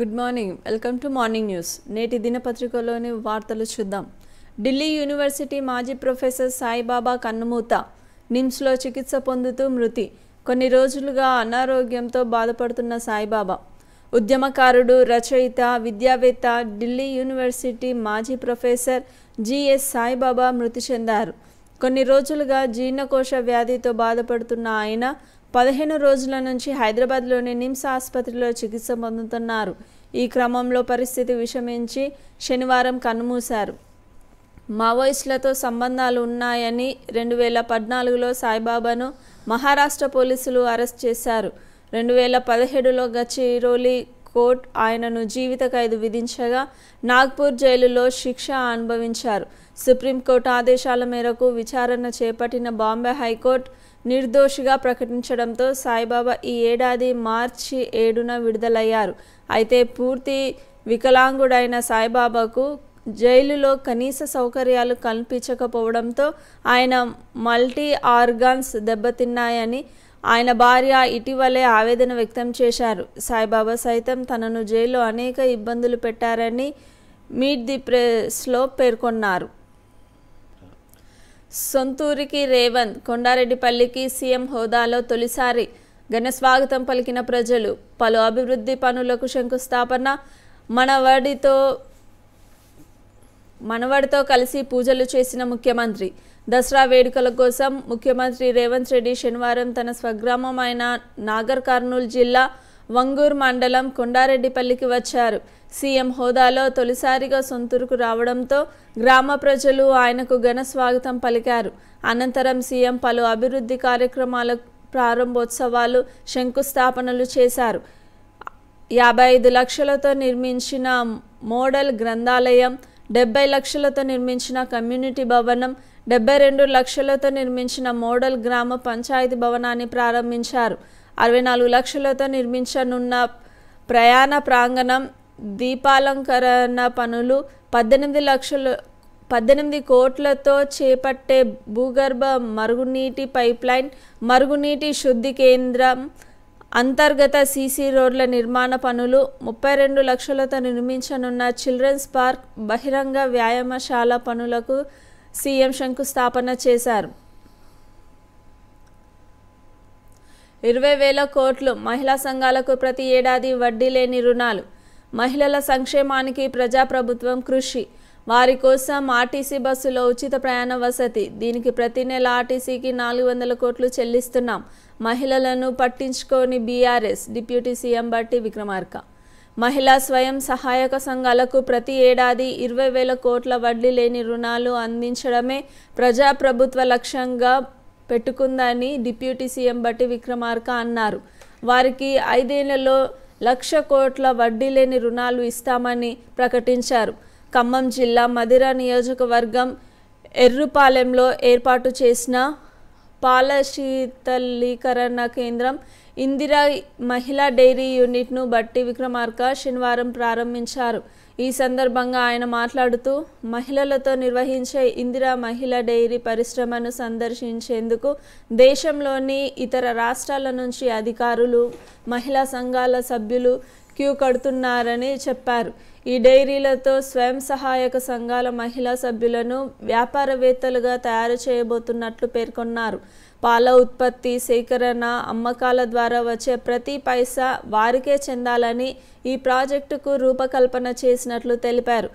good morning welcome to morning news నేటి దినపత్రికలోని వార్తలు చూద్దాం ఢిల్లీ యూనివర్సిటీ మాజీ ప్రొఫెసర్ సాయిబాబా కన్నుమూత నిమ్స్లో చికిత్స పొందుతూ మృతి కొన్ని రోజులుగా అనారోగ్యంతో బాధపడుతున్న సాయిబాబా ఉద్యమకారుడు రచయిత విద్యావేత్త ఢిల్లీ యూనివర్సిటీ మాజీ ప్రొఫెసర్ జిఎస్ సాయిబాబా మృతి చెందారు కొన్ని రోజులుగా జీర్ణకోశ వ్యాధితో బాధపడుతున్న ఆయన పదిహేను రోజుల నుంచి హైదరాబాద్లోని నిమ్స్ ఆసుపత్రిలో చికిత్స పొందుతున్నారు ఈ క్రమంలో పరిస్థితి విషమించి శనివారం కన్నుమూశారు మావోయిస్టులతో సంబంధాలు ఉన్నాయని రెండు వేల పద్నాలుగులో సాయిబాబాను మహారాష్ట్ర పోలీసులు అరెస్ట్ చేశారు రెండు వేల పదిహేడులో గచ్చిరోలి కోర్ట్ ఆయనను జీవిత ఖైదు విధించగా నాగ్పూర్ జైలులో శిక్ష అనుభవించారు సుప్రీంకోర్టు ఆదేశాల మేరకు విచారణ చేపట్టిన బాంబే హైకోర్టు నిర్దోషిగా ప్రకటించడంతో సాయిబాబా ఈ ఏడాది మార్చి ఏడున విడుదలయ్యారు అయితే పూర్తి వికలాంగుడైన సాయిబాబాకు జైలులో కనీస సౌకర్యాలు కల్పించకపోవడంతో ఆయన మల్టీ ఆర్గాన్స్ దెబ్బతిన్నాయని ఆయన భార్య ఇటీవలే ఆవేదన వ్యక్తం చేశారు సాయిబాబా సైతం తనను జైల్లో అనేక ఇబ్బందులు పెట్టారని మీట్ ది ప్రెస్లో పేర్కొన్నారు సొంతూరికి రేవంత్ కొండారెడ్డిపల్లికి సీఎం హోదాలో తొలిసారి ఘనస్వాగతం పలికిన ప్రజలు పలు అభివృద్ధి పనులకు శంకుస్థాపన మనవడితో మనవడితో కలిసి పూజలు చేసిన ముఖ్యమంత్రి దసరా వేడుకల కోసం ముఖ్యమంత్రి రేవంత్ రెడ్డి శనివారం తన అయిన నాగర్ కర్నూలు జిల్లా వంగూర్ మండలం కొండారెడ్డిపల్లికి వచ్చారు సీఎం హోదాలో తొలిసారిగా సొంతూరుకు రావడంతో గ్రామ ప్రజలు ఆయనకు ఘన స్వాగతం పలికారు అనంతరం సీఎం పలు అభివృద్ధి కార్యక్రమాల ప్రారంభోత్సవాలు శంకుస్థాపనలు చేశారు యాభై ఐదు లక్షలతో నిర్మించిన మోడల్ గ్రంథాలయం డెబ్బై లక్షలతో నిర్మించిన కమ్యూనిటీ భవనం డెబ్బై రెండు లక్షలతో నిర్మించిన మోడల్ గ్రామ పంచాయతీ భవనాన్ని ప్రారంభించారు అరవై నాలుగు లక్షలతో నిర్మించనున్న ప్రయాణ ప్రాంగణం దీపాలంకరణ పనులు పద్దెనిమిది లక్షలు పద్దెనిమిది కోట్లతో చేపట్టే భూగర్భ మరుగునీటి పైప్లైన్ మరుగునీటి శుద్ధి కేంద్రం అంతర్గత సీసీ రోడ్ల నిర్మాణ పనులు ముప్పై రెండు లక్షలతో నిర్మించనున్న చిల్డ్రన్స్ పార్క్ బహిరంగ వ్యాయామశాల పనులకు సీఎం శంకుస్థాపన చేశారు ఇరవై వేల కోట్లు మహిళా సంఘాలకు ప్రతి ఏడాది వడ్డీ లేని రుణాలు మహిళల సంక్షేమానికి ప్రజాప్రభుత్వం కృషి వారి కోసం ఆర్టీసీ బస్సులో ఉచిత ప్రయాణ వసతి దీనికి ప్రతి నెల ఆర్టీసీకి నాలుగు వందల కోట్లు చెల్లిస్తున్నాం మహిళలను పట్టించుకొని బీఆర్ఎస్ డిప్యూటీ సీఎం బట్టి విక్రమార్క మహిళా స్వయం సహాయక సంఘాలకు ప్రతి ఏడాది ఇరవై వేల కోట్ల వడ్డీ లేని రుణాలు అందించడమే ప్రజాప్రభుత్వ లక్ష్యంగా పెట్టుకుందని డిప్యూటీ సీఎం బట్టి విక్రమార్క అన్నారు వారికి ఐదేళ్లలో లక్ష కోట్ల వడ్డీ లేని రుణాలు ఇస్తామని ప్రకటించారు ఖమ్మం జిల్లా మదిర నియోజకవర్గం ఎర్రుపాలెంలో ఏర్పాటు చేసిన పాల శీతలీకరణ కేంద్రం ఇందిరా మహిళా డైరీ యూనిట్ను బట్టి విక్రమార్క శనివారం ప్రారంభించారు ఈ సందర్భంగా ఆయన మాట్లాడుతూ మహిళలతో నిర్వహించే ఇందిరా మహిళా డైరీ పరిశ్రమను సందర్శించేందుకు దేశంలోని ఇతర రాష్ట్రాల నుంచి అధికారులు మహిళా సంఘాల సభ్యులు క్యూ కడుతున్నారని చెప్పారు ఈ డైరీలతో స్వయం సహాయక సంఘాల మహిళా సభ్యులను వ్యాపారవేత్తలుగా తయారు చేయబోతున్నట్లు పేర్కొన్నారు పాల ఉత్పత్తి సేకరణ అమ్మకాల ద్వారా వచ్చే ప్రతి పైసా వారికే చెందాలని ఈ ప్రాజెక్టుకు రూపకల్పన చేసినట్లు తెలిపారు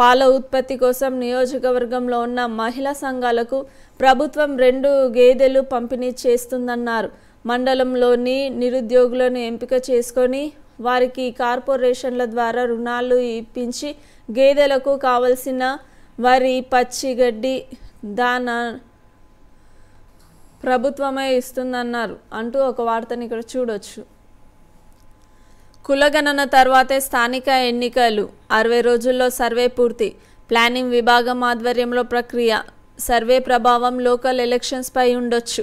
పాల ఉత్పత్తి కోసం నియోజకవర్గంలో ఉన్న మహిళా సంఘాలకు ప్రభుత్వం రెండు గేదెలు పంపిణీ చేస్తుందన్నారు మండలంలోని నిరుద్యోగులను ఎంపిక చేసుకొని వారికి కార్పొరేషన్ల ద్వారా రుణాలు ఇప్పించి గేదెలకు కావలసిన వరి పచ్చి గడ్డి దాన ప్రభుత్వమే ఇస్తుందన్నారు అంటూ ఒక వార్తను ఇక్కడ చూడొచ్చు కులగణన తర్వాతే స్థానిక ఎన్నికలు అరవై రోజుల్లో సర్వే పూర్తి ప్లానింగ్ విభాగం ఆధ్వర్యంలో ప్రక్రియ సర్వే ప్రభావం లోకల్ ఎలక్షన్స్పై ఉండొచ్చు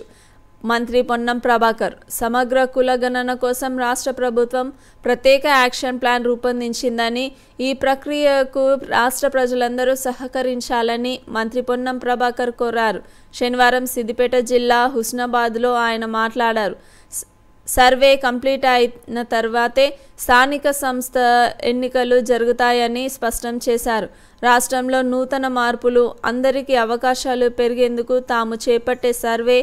మంత్రి పొన్నం ప్రభాకర్ సమగ్ర కులగణన కోసం రాష్ట్ర ప్రభుత్వం ప్రత్యేక యాక్షన్ ప్లాన్ రూపొందించిందని ఈ ప్రక్రియకు రాష్ట్ర ప్రజలందరూ సహకరించాలని మంత్రి పొన్నం ప్రభాకర్ కోరారు శనివారం సిద్దిపేట జిల్లా హుస్నాబాద్లో ఆయన మాట్లాడారు సర్వే కంప్లీట్ అయిన తర్వాతే స్థానిక సంస్థ ఎన్నికలు జరుగుతాయని స్పష్టం చేశారు రాష్ట్రంలో నూతన మార్పులు అందరికీ అవకాశాలు పెరిగేందుకు తాము చేపట్టే సర్వే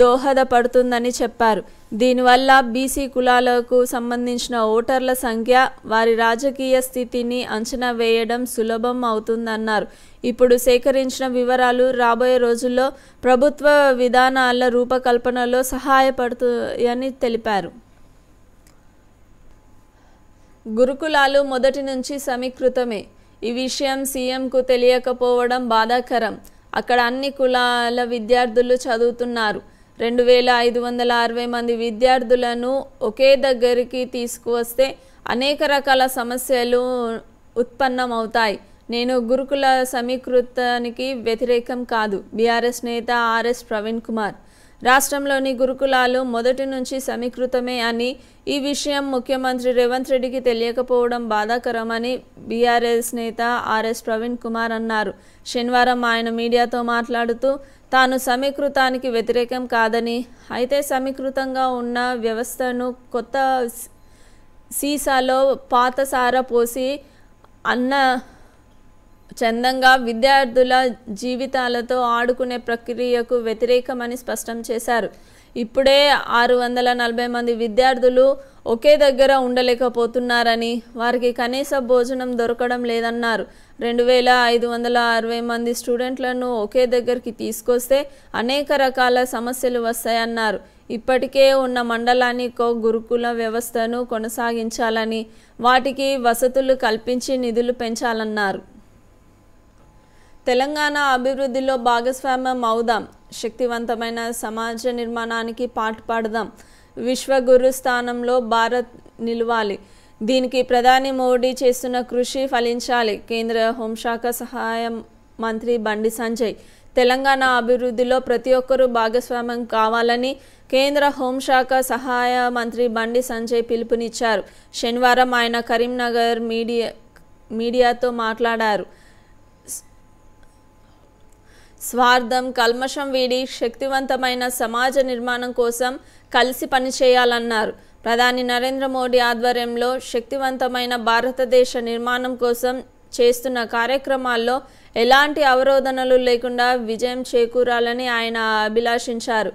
దోహదపడుతుందని చెప్పారు దీనివల్ల బీసీ కులాలకు సంబంధించిన ఓటర్ల సంఖ్య వారి రాజకీయ స్థితిని అంచనా వేయడం సులభం అవుతుందన్నారు ఇప్పుడు సేకరించిన వివరాలు రాబోయే రోజుల్లో ప్రభుత్వ విధానాల రూపకల్పనలో సహాయపడుతాయని తెలిపారు గురుకులాలు మొదటి నుంచి సమీకృతమే ఈ విషయం సీఎంకు తెలియకపోవడం బాధాకరం అక్కడ అన్ని కులాల విద్యార్థులు చదువుతున్నారు రెండు వేల ఐదు వందల అరవై మంది విద్యార్థులను ఒకే దగ్గరికి తీసుకువస్తే అనేక రకాల సమస్యలు ఉత్పన్నమవుతాయి నేను గురుకుల సమీకృతానికి వ్యతిరేకం కాదు బీఆర్ఎస్ నేత ఆర్ఎస్ ప్రవీణ్ కుమార్ రాష్ట్రంలోని గురుకులాలు మొదటి నుంచి సమీకృతమే అని ఈ విషయం ముఖ్యమంత్రి రేవంత్ రెడ్డికి తెలియకపోవడం బాధాకరమని బీఆర్ఎస్ నేత ఆర్ఎస్ ప్రవీణ్ కుమార్ అన్నారు శనివారం ఆయన మీడియాతో మాట్లాడుతూ తాను సమీకృతానికి వ్యతిరేకం కాదని అయితే సమీకృతంగా ఉన్న వ్యవస్థను కొత్త సీసాలో పాతసార పోసి అన్న చందంగా విద్యార్థుల జీవితాలతో ఆడుకునే ప్రక్రియకు వ్యతిరేకమని స్పష్టం చేశారు ఇప్పుడే ఆరు వందల నలభై మంది విద్యార్థులు ఒకే దగ్గర ఉండలేకపోతున్నారని వారికి కనీస భోజనం దొరకడం లేదన్నారు రెండు వేల ఐదు వందల అరవై మంది స్టూడెంట్లను ఒకే దగ్గరికి తీసుకొస్తే అనేక రకాల సమస్యలు వస్తాయన్నారు ఇప్పటికే ఉన్న మండలానికి గురుకుల వ్యవస్థను కొనసాగించాలని వాటికి వసతులు కల్పించి నిధులు పెంచాలన్నారు తెలంగాణ అభివృద్ధిలో భాగస్వామ్యం అవుదాం శక్తివంతమైన సమాజ నిర్మాణానికి పాటుపడదాం విశ్వగురు స్థానంలో భారత్ నిలవాలి దీనికి ప్రధాని మోడీ చేస్తున్న కృషి ఫలించాలి కేంద్ర హోంశాఖ సహాయ మంత్రి బండి సంజయ్ తెలంగాణ అభివృద్ధిలో ప్రతి ఒక్కరూ భాగస్వామ్యం కావాలని కేంద్ర హోంశాఖ సహాయ మంత్రి బండి సంజయ్ పిలుపునిచ్చారు శనివారం ఆయన కరీంనగర్ మీడియా మీడియాతో మాట్లాడారు స్వార్థం కల్మషం వీడి శక్తివంతమైన సమాజ నిర్మాణం కోసం కలిసి పనిచేయాలన్నారు ప్రధాని నరేంద్ర మోడీ ఆధ్వర్యంలో శక్తివంతమైన భారతదేశ నిర్మాణం కోసం చేస్తున్న కార్యక్రమాల్లో ఎలాంటి అవరోధనలు లేకుండా విజయం చేకూరాలని ఆయన అభిలాషించారు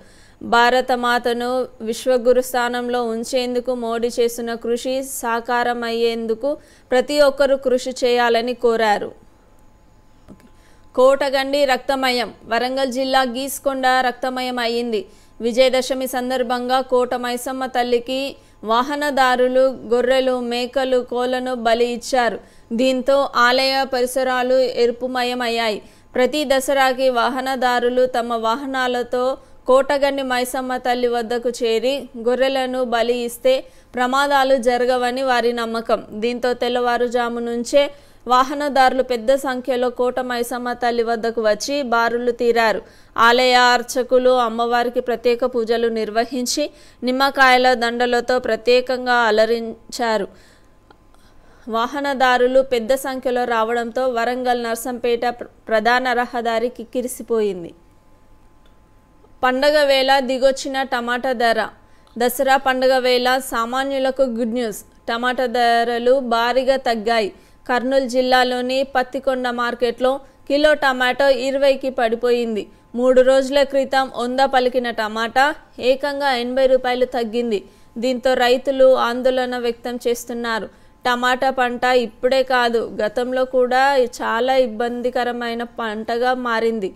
భారత విశ్వగురు స్థానంలో ఉంచేందుకు మోడీ చేస్తున్న కృషి సాకారమయ్యేందుకు ప్రతి ఒక్కరూ కృషి చేయాలని కోరారు కోటగండి రక్తమయం వరంగల్ జిల్లా గీసుకొండ రక్తమయం అయింది విజయదశమి సందర్భంగా కోట మైసమ్మ తల్లికి వాహనదారులు గొర్రెలు మేకలు కోలను బలి ఇచ్చారు దీంతో ఆలయ పరిసరాలు ఎరుపుమయమయ్యాయి ప్రతి దసరాకి వాహనదారులు తమ వాహనాలతో కోటగండి మైసమ్మ తల్లి వద్దకు చేరి గొర్రెలను బలి ఇస్తే ప్రమాదాలు జరగవని వారి నమ్మకం దీంతో తెల్లవారుజాము నుంచే వాహనదారులు పెద్ద సంఖ్యలో కోట మైసమ్మ తల్లి వద్దకు వచ్చి బారులు తీరారు ఆలయ అర్చకులు అమ్మవారికి ప్రత్యేక పూజలు నిర్వహించి నిమ్మకాయల దండలతో ప్రత్యేకంగా అలరించారు వాహనదారులు పెద్ద సంఖ్యలో రావడంతో వరంగల్ నర్సంపేట ప్రధాన రహదారి కిక్కిరిసిపోయింది పండగ వేళ దిగొచ్చిన టమాటా ధర దసరా పండగ వేళ సామాన్యులకు గుడ్ న్యూస్ టమాటా ధరలు భారీగా తగ్గాయి కర్నూలు జిల్లాలోని పత్తికొండ మార్కెట్లో కిలో టమాటో ఇరవైకి పడిపోయింది మూడు రోజుల క్రితం వంద పలికిన టమాటా ఏకంగా ఎనభై రూపాయలు తగ్గింది దీంతో రైతులు ఆందోళన వ్యక్తం చేస్తున్నారు టమాటా పంట ఇప్పుడే కాదు గతంలో కూడా చాలా ఇబ్బందికరమైన పంటగా మారింది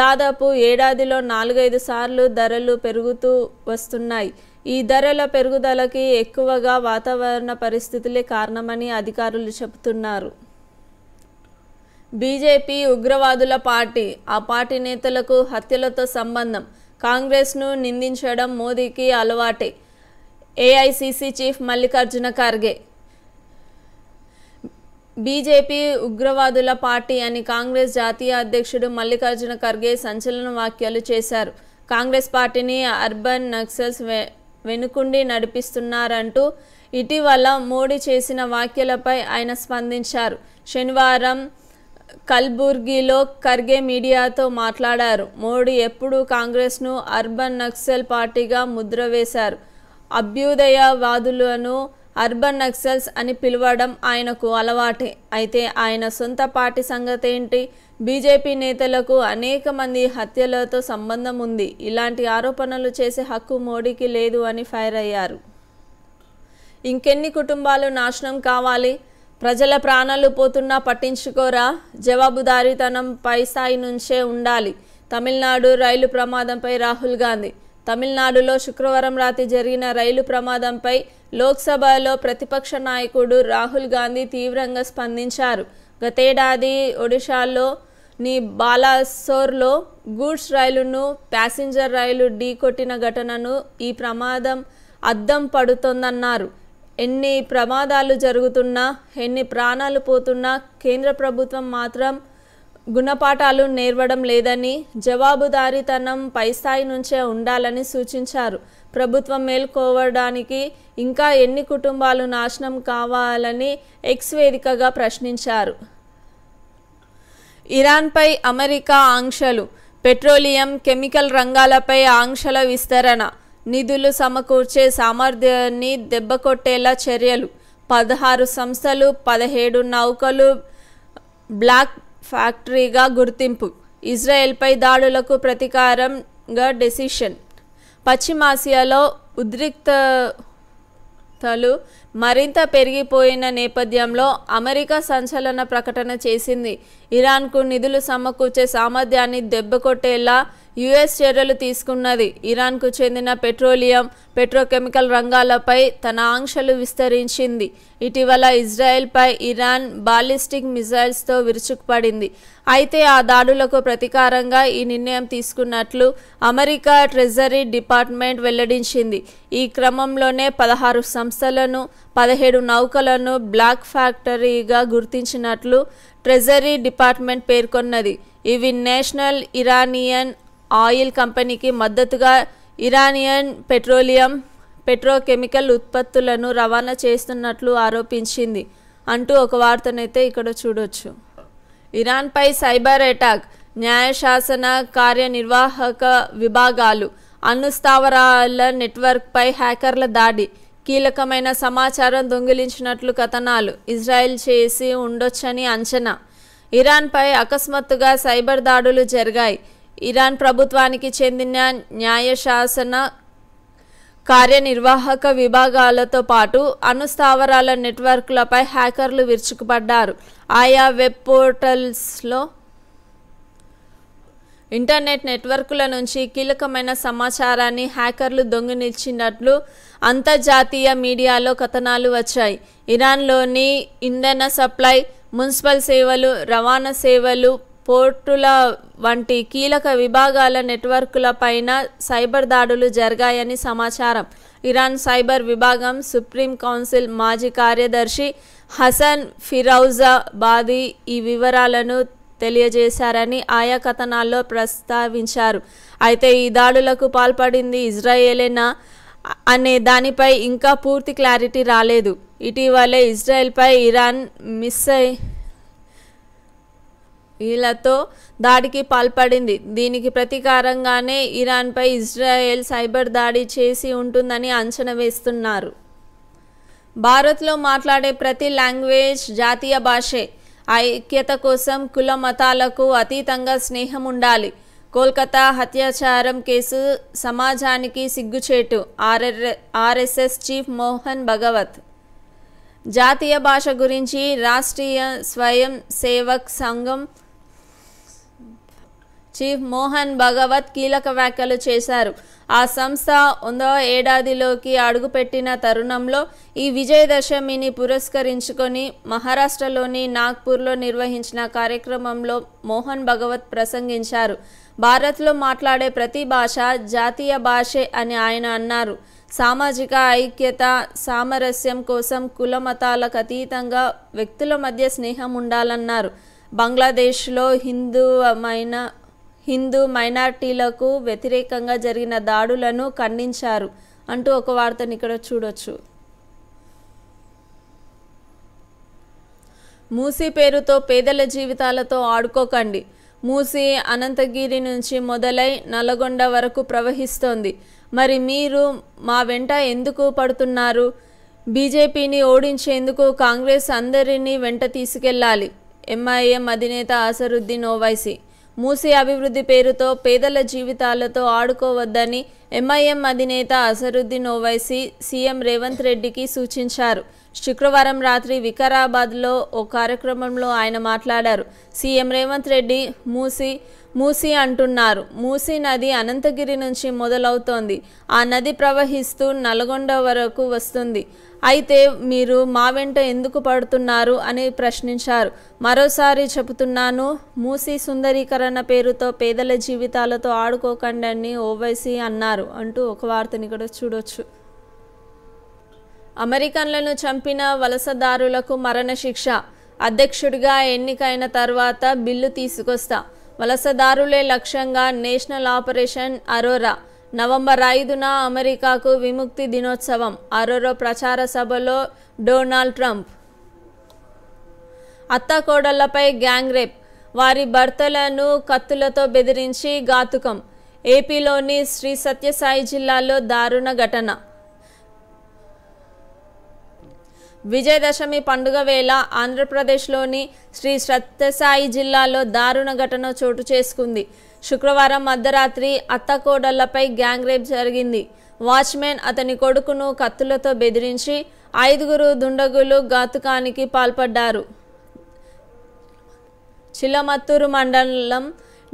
దాదాపు ఏడాదిలో నాలుగైదు సార్లు ధరలు పెరుగుతూ వస్తున్నాయి ఈ ధరల పెరుగుదలకి ఎక్కువగా వాతావరణ పరిస్థితులే కారణమని అధికారులు చెబుతున్నారు బీజేపీ ఉగ్రవాదుల పార్టీ ఆ పార్టీ నేతలకు హత్యలతో సంబంధం కాంగ్రెస్ను నిందించడం మోదీకి అలవాటే AICC chief Mallikarjuna Kharge BJP ఉగ్రవాదుల పార్టీ అని కాంగ్రెస్ జాతీయ అధ్యక్షుడు మల్లికార్జున ఖర్గే సంచలన వ్యాఖ్యలు చేశారు కాంగ్రెస్ పార్టీని అర్బన్ నక్సల్స్ వెనుకుండి నడిపిస్తున్నారంటూ ఇటీవల మోడీ చేసిన వ్యాఖ్యలపై ఆయన స్పందించారు శనివారం కల్బుర్గిలో ఖర్గే మీడియాతో మాట్లాడారు మోడీ ఎప్పుడూ కాంగ్రెస్ను అర్బన్ నక్సల్ పార్టీగా ముద్ర వేశారు అభ్యుదయవాదులను అర్బన్ నక్సల్స్ అని పిలవడం ఆయనకు అలవాటే అయితే ఆయన సొంత పార్టీ సంగతి ఏంటి బీజేపీ నేతలకు అనేక మంది హత్యలతో సంబంధం ఉంది ఇలాంటి ఆరోపణలు చేసే హక్కు మోడీకి లేదు అని ఫైర్ అయ్యారు ఇంకెన్ని కుటుంబాలు నాశనం కావాలి ప్రజల ప్రాణాలు పోతున్నా పట్టించుకోరా జవాబుదారీతనం పై స్థాయి నుంచే ఉండాలి తమిళనాడు రైలు ప్రమాదంపై రాహుల్ గాంధీ తమిళనాడులో శుక్రవారం రాత్రి జరిగిన రైలు ప్రమాదంపై లోక్సభలో ప్రతిపక్ష నాయకుడు రాహుల్ గాంధీ తీవ్రంగా స్పందించారు గతేడాది ఒడిషాలో నీ బాలాసోర్లో గూడ్స్ రైలును ప్యాసింజర్ రైలు ఢీకొట్టిన ఘటనను ఈ ప్రమాదం అద్దం పడుతుందన్నారు ఎన్ని ప్రమాదాలు జరుగుతున్నా ఎన్ని ప్రాణాలు పోతున్నా కేంద్ర ప్రభుత్వం మాత్రం గుణపాఠాలు నేర్వడం లేదని జవాబుదారీతనం పై స్థాయి నుంచే ఉండాలని సూచించారు ప్రభుత్వం మేల్కోవడానికి ఇంకా ఎన్ని కుటుంబాలు నాశనం కావాలని ఎక్స్ వేదికగా ప్రశ్నించారు ఇరాన్పై అమెరికా ఆంక్షలు పెట్రోలియం కెమికల్ రంగాలపై ఆంక్షల విస్తరణ నిధులు సమకూర్చే సామర్థ్యాన్ని దెబ్బకొట్టేలా చర్యలు పదహారు సంస్థలు పదిహేడు నౌకలు బ్లాక్ ఫ్యాక్టరీగా గుర్తింపు ఇజ్రాయెల్పై దాడులకు ప్రతీకారంగా డెసిషన్ పశ్చిమాసియాలో ఉద్రిక్తతలు మరింత పెరిగిపోయిన నేపథ్యంలో అమెరికా సంచలన ప్రకటన చేసింది ఇరాన్కు నిధులు సమకూర్చే సామర్థ్యాన్ని దెబ్బకొట్టేలా యుఎస్ చర్యలు తీసుకున్నది ఇరాన్కు చెందిన పెట్రోలియం పెట్రోకెమికల్ రంగాలపై తన ఆంక్షలు విస్తరించింది ఇటీవల ఇజ్రాయెల్పై ఇరాన్ బాలిస్టిక్ మిజైల్స్తో విరుచుకుపడింది అయితే ఆ దాడులకు ప్రతీకారంగా ఈ నిర్ణయం తీసుకున్నట్లు అమెరికా ట్రెజరీ డిపార్ట్మెంట్ వెల్లడించింది ఈ క్రమంలోనే పదహారు సంస్థలను పదిహేడు నౌకలను బ్లాక్ ఫ్యాక్టరీగా గుర్తించినట్లు ట్రెజరీ డిపార్ట్మెంట్ పేర్కొన్నది ఇవి నేషనల్ ఇరానియన్ ఆయిల్ కంపెనీకి మద్దతుగా ఇరానియన్ పెట్రోలియం పెట్రోకెమికల్ ఉత్పత్తులను రవాణా చేస్తున్నట్లు ఆరోపించింది అంటూ ఒక వార్తనైతే ఇక్కడ చూడొచ్చు ఇరాన్పై సైబర్ అటాక్ న్యాయశాసన కార్యనిర్వాహక విభాగాలు స్థావరాల నెట్వర్క్పై హ్యాకర్ల దాడి కీలకమైన సమాచారం దొంగిలించినట్లు కథనాలు ఇజ్రాయెల్ చేసి ఉండొచ్చని అంచనా ఇరాన్పై అకస్మాత్తుగా సైబర్ దాడులు జరిగాయి ఇరాన్ ప్రభుత్వానికి చెందిన న్యాయశాసన కార్యనిర్వాహక విభాగాలతో పాటు అనుస్థావరాల నెట్వర్క్లపై హ్యాకర్లు విరుచుకుపడ్డారు ఆయా వెబ్ పోర్టల్స్లో ఇంటర్నెట్ నెట్వర్క్ల నుంచి కీలకమైన సమాచారాన్ని హ్యాకర్లు దొంగిలించినట్లు అంతర్జాతీయ మీడియాలో కథనాలు వచ్చాయి ఇరాన్లోని ఇంధన సప్లై మున్సిపల్ సేవలు రవాణా సేవలు పోర్టుల వంటి కీలక విభాగాల నెట్వర్క్ల పైన సైబర్ దాడులు జరిగాయని సమాచారం ఇరాన్ సైబర్ విభాగం సుప్రీం కౌన్సిల్ మాజీ కార్యదర్శి హసన్ ఫిరౌజాబాది ఈ వివరాలను తెలియజేశారని ఆయా కథనాల్లో ప్రస్తావించారు అయితే ఈ దాడులకు పాల్పడింది ఇజ్రాయేలేనా అనే దానిపై ఇంకా పూర్తి క్లారిటీ రాలేదు ఇటీవలే ఇజ్రాయెల్పై ఇరాన్ మిస్సై వీళ్లతో దాడికి పాల్పడింది దీనికి ప్రతీకారంగానే ఇరాన్పై ఇజ్రాయెల్ సైబర్ దాడి చేసి ఉంటుందని అంచనా వేస్తున్నారు భారత్లో మాట్లాడే ప్రతి లాంగ్వేజ్ జాతీయ భాషే ఐక్యత కోసం కుల మతాలకు అతీతంగా స్నేహం ఉండాలి కోల్కతా హత్యాచారం కేసు సమాజానికి సిగ్గుచేటు ఆర్ఎర్ ఆర్ఎస్ఎస్ చీఫ్ మోహన్ భగవత్ జాతీయ భాష గురించి రాష్ట్రీయ స్వయం సేవక్ సంఘం చీఫ్ మోహన్ భగవత్ కీలక వ్యాఖ్యలు చేశారు ఆ సంస్థ వందో ఏడాదిలోకి అడుగుపెట్టిన తరుణంలో ఈ విజయదశమిని పురస్కరించుకొని మహారాష్ట్రలోని నాగ్పూర్లో నిర్వహించిన కార్యక్రమంలో మోహన్ భగవత్ ప్రసంగించారు భారత్లో మాట్లాడే ప్రతి భాష జాతీయ భాషే అని ఆయన అన్నారు సామాజిక ఐక్యత సామరస్యం కోసం కుల మతాలకు అతీతంగా వ్యక్తుల మధ్య స్నేహం ఉండాలన్నారు బంగ్లాదేశ్లో హిందూమైన హిందూ మైనార్టీలకు వ్యతిరేకంగా జరిగిన దాడులను ఖండించారు అంటూ ఒక వార్తను ఇక్కడ చూడొచ్చు మూసీ పేరుతో పేదల జీవితాలతో ఆడుకోకండి మూసి అనంతగిరి నుంచి మొదలై నల్గొండ వరకు ప్రవహిస్తోంది మరి మీరు మా వెంట ఎందుకు పడుతున్నారు బీజేపీని ఓడించేందుకు కాంగ్రెస్ అందరినీ వెంట తీసుకెళ్లాలి ఎంఐఎం అధినేత అసరుద్దీన్ ఓవైసీ మూసి అభివృద్ధి పేరుతో పేదల జీవితాలతో ఆడుకోవద్దని ఎంఐఎం అధినేత అసరుద్దీన్ ఓవైసీ సీఎం రేవంత్ రెడ్డికి సూచించారు శుక్రవారం రాత్రి వికారాబాద్లో ఓ కార్యక్రమంలో ఆయన మాట్లాడారు సీఎం రేవంత్ రెడ్డి మూసి మూసి అంటున్నారు మూసి నది అనంతగిరి నుంచి మొదలవుతోంది ఆ నది ప్రవహిస్తూ నల్గొండ వరకు వస్తుంది అయితే మీరు మా వెంట ఎందుకు పడుతున్నారు అని ప్రశ్నించారు మరోసారి చెబుతున్నాను మూసి సుందరీకరణ పేరుతో పేదల జీవితాలతో ఆడుకోకండి అని ఓవైసీ అన్నారు అంటూ ఒక వార్తని కూడా చూడొచ్చు అమెరికన్లను చంపిన వలసదారులకు మరణశిక్ష అధ్యక్షుడిగా ఎన్నికైన తర్వాత బిల్లు తీసుకొస్తా వలసదారులే లక్ష్యంగా నేషనల్ ఆపరేషన్ అరోరా నవంబర్ ఐదున అమెరికాకు విముక్తి దినోత్సవం అరోరో ప్రచార సభలో డొనాల్డ్ ట్రంప్ అత్తకోడళ్లపై గ్యాంగ్ రేప్ వారి భర్తలను కత్తులతో బెదిరించి ఘాతుకం ఏపీలోని శ్రీ సత్యసాయి జిల్లాలో దారుణ ఘటన విజయదశమి పండుగ వేళ ఆంధ్రప్రదేశ్లోని శ్రీ సత్యసాయి జిల్లాలో దారుణ ఘటన చోటు చేసుకుంది శుక్రవారం అర్ధరాత్రి అత్తకోడళ్లపై గ్యాంగ్ రేప్ జరిగింది వాచ్మెన్ అతని కొడుకును కత్తులతో బెదిరించి ఐదుగురు దుండగులు ఘాతుకానికి పాల్పడ్డారు చిలమత్తూరు మండలం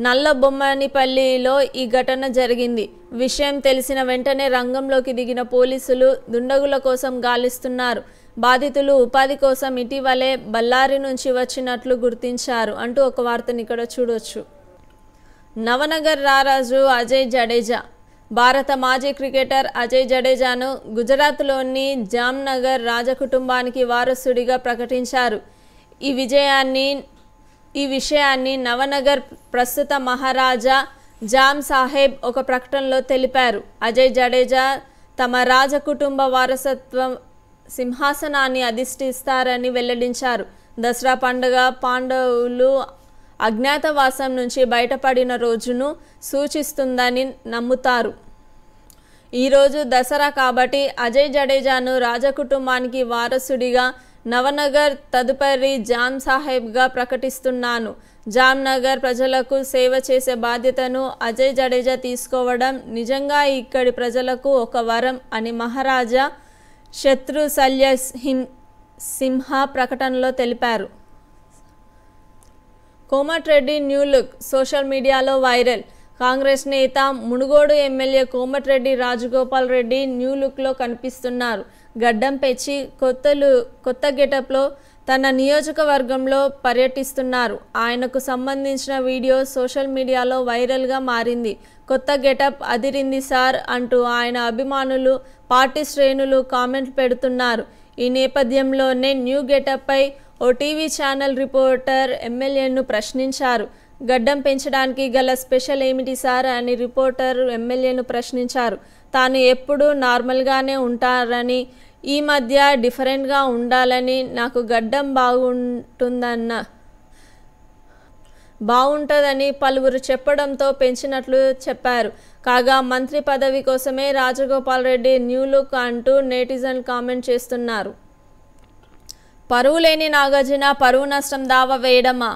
నల్లబొమ్మనిపల్లిలో ఈ ఘటన జరిగింది విషయం తెలిసిన వెంటనే రంగంలోకి దిగిన పోలీసులు దుండగుల కోసం గాలిస్తున్నారు బాధితులు ఉపాధి కోసం ఇటీవలే బళ్ళారి నుంచి వచ్చినట్లు గుర్తించారు అంటూ ఒక వార్తను ఇక్కడ చూడొచ్చు నవనగర్ రారాజు అజయ్ జడేజా భారత మాజీ క్రికెటర్ అజయ్ జడేజాను గుజరాత్లోని జామ్నగర్ రాజకుటుంబానికి వారసుడిగా ప్రకటించారు ఈ విజయాన్ని ఈ విషయాన్ని నవనగర్ ప్రస్తుత మహారాజా జామ్ సాహెబ్ ఒక ప్రకటనలో తెలిపారు అజయ్ జడేజా తమ రాజకుటుంబ వారసత్వం సింహాసనాన్ని అధిష్ఠిస్తారని వెల్లడించారు దసరా పండుగ పాండవులు అజ్ఞాతవాసం నుంచి బయటపడిన రోజును సూచిస్తుందని నమ్ముతారు ఈరోజు దసరా కాబట్టి అజయ్ జడేజాను రాజకుటుంబానికి వారసుడిగా నవనగర్ తదుపరి జామ్ సాహెబ్గా ప్రకటిస్తున్నాను జామ్నగర్ ప్రజలకు సేవ చేసే బాధ్యతను అజయ్ జడేజా తీసుకోవడం నిజంగా ఇక్కడి ప్రజలకు ఒక వరం అని మహారాజా శత్రు సల్య సింహ ప్రకటనలో తెలిపారు రెడ్డి న్యూ లుక్ సోషల్ మీడియాలో వైరల్ కాంగ్రెస్ నేత Munugode MLA Komatireddy Rajagopal Reddy new లుక్లో కనిపిస్తున్నారు గడ్డం పెచ్చి కొత్తలు కొత్త గెటప్లో తన నియోజకవర్గంలో పర్యటిస్తున్నారు ఆయనకు సంబంధించిన వీడియో సోషల్ మీడియాలో వైరల్గా మారింది కొత్త గెటప్ అదిరింది సార్ అంటూ ఆయన అభిమానులు పార్టీ శ్రేణులు కామెంట్ పెడుతున్నారు ఈ నేపథ్యంలోనే న్యూ గెటప్పై ఓ టీవీ ఛానల్ రిపోర్టర్ ఎమ్మెల్యేను ప్రశ్నించారు గడ్డం పెంచడానికి గల స్పెషల్ ఏమిటి సార్ అని రిపోర్టర్ ఎమ్మెల్యేను ప్రశ్నించారు తాను ఎప్పుడూ నార్మల్గానే ఉంటారని ఈ మధ్య డిఫరెంట్గా ఉండాలని నాకు గడ్డం బాగుంటుందన్న బాగుంటుందని పలువురు చెప్పడంతో పెంచినట్లు చెప్పారు కాగా మంత్రి పదవి కోసమే రాజగోపాల్ రెడ్డి న్యూ లుక్ అంటూ నేటిజన్ కామెంట్ చేస్తున్నారు పరువు లేని నాగార్జున పరువు నష్టం దావా వేయడమా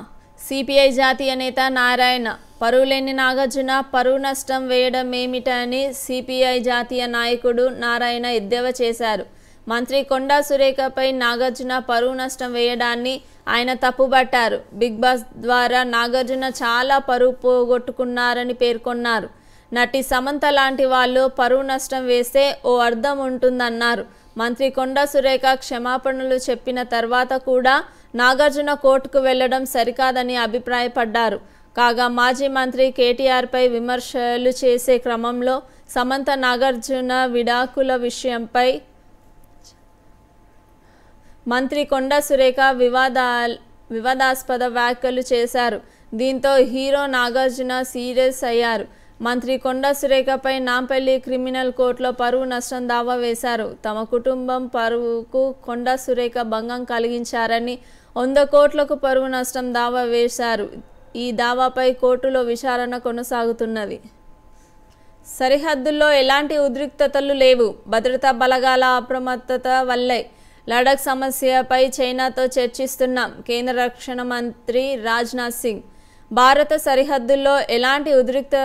సిపిఐ జాతీయ నేత నారాయణ పరువు లేని నాగార్జున పరువు నష్టం వేయడం ఏమిటని సిపిఐ జాతీయ నాయకుడు నారాయణ ఎద్దేవా చేశారు మంత్రి కొండా సురేఖపై నాగార్జున పరువు నష్టం వేయడాన్ని ఆయన తప్పుబట్టారు బిగ్ బాస్ ద్వారా నాగార్జున చాలా పరువు పోగొట్టుకున్నారని పేర్కొన్నారు నటి సమంత లాంటి వాళ్ళు పరువు నష్టం వేస్తే ఓ అర్థం ఉంటుందన్నారు మంత్రి కొండా సురేఖ క్షమాపణలు చెప్పిన తర్వాత కూడా నాగార్జున కోర్టుకు వెళ్లడం సరికాదని అభిప్రాయపడ్డారు కాగా మాజీ మంత్రి కేటీఆర్పై విమర్శలు చేసే క్రమంలో సమంత నాగార్జున విడాకుల విషయంపై మంత్రి కొండా సురేఖ వివాదా వివాదాస్పద వ్యాఖ్యలు చేశారు దీంతో హీరో నాగార్జున సీరియస్ అయ్యారు మంత్రి కొండా సురేఖపై నాంపల్లి క్రిమినల్ కోర్టులో పరువు నష్టం దావా వేశారు తమ కుటుంబం పరువుకు కొండా సురేఖ భంగం కలిగించారని వంద కోట్లకు పరువు నష్టం దావా వేశారు ఈ దావాపై కోర్టులో విచారణ కొనసాగుతున్నది సరిహద్దుల్లో ఎలాంటి ఉద్రిక్తతలు లేవు భద్రతా బలగాల అప్రమత్తత వల్లే లడఖ్ సమస్యపై చైనాతో చర్చిస్తున్నాం కేంద్ర రక్షణ మంత్రి రాజ్నాథ్ సింగ్ భారత సరిహద్దుల్లో ఎలాంటి ఉద్రిక్త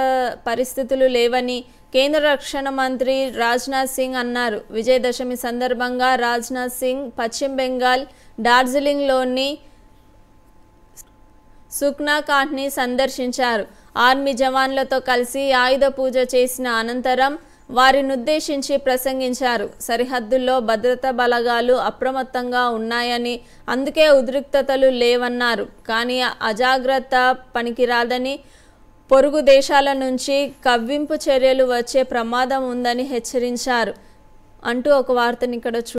పరిస్థితులు లేవని కేంద్ర రక్షణ మంత్రి రాజ్నాథ్ సింగ్ అన్నారు విజయదశమి సందర్భంగా రాజ్నాథ్ సింగ్ పశ్చిమ బెంగాల్ డార్జిలింగ్లోని సుఖ్నాకాంట్ని సందర్శించారు ఆర్మీ జవాన్లతో కలిసి ఆయుధ పూజ చేసిన అనంతరం వారినుద్దేశించి ప్రసంగించారు సరిహద్దుల్లో భద్రతా బలగాలు అప్రమత్తంగా ఉన్నాయని అందుకే ఉద్రిక్తతలు లేవన్నారు కానీ అజాగ్రత్త పనికిరాదని పొరుగు దేశాల నుంచి కవ్వింపు చర్యలు వచ్చే ప్రమాదం ఉందని హెచ్చరించారు అంటూ ఒక వార్తని ఇక్కడ చూ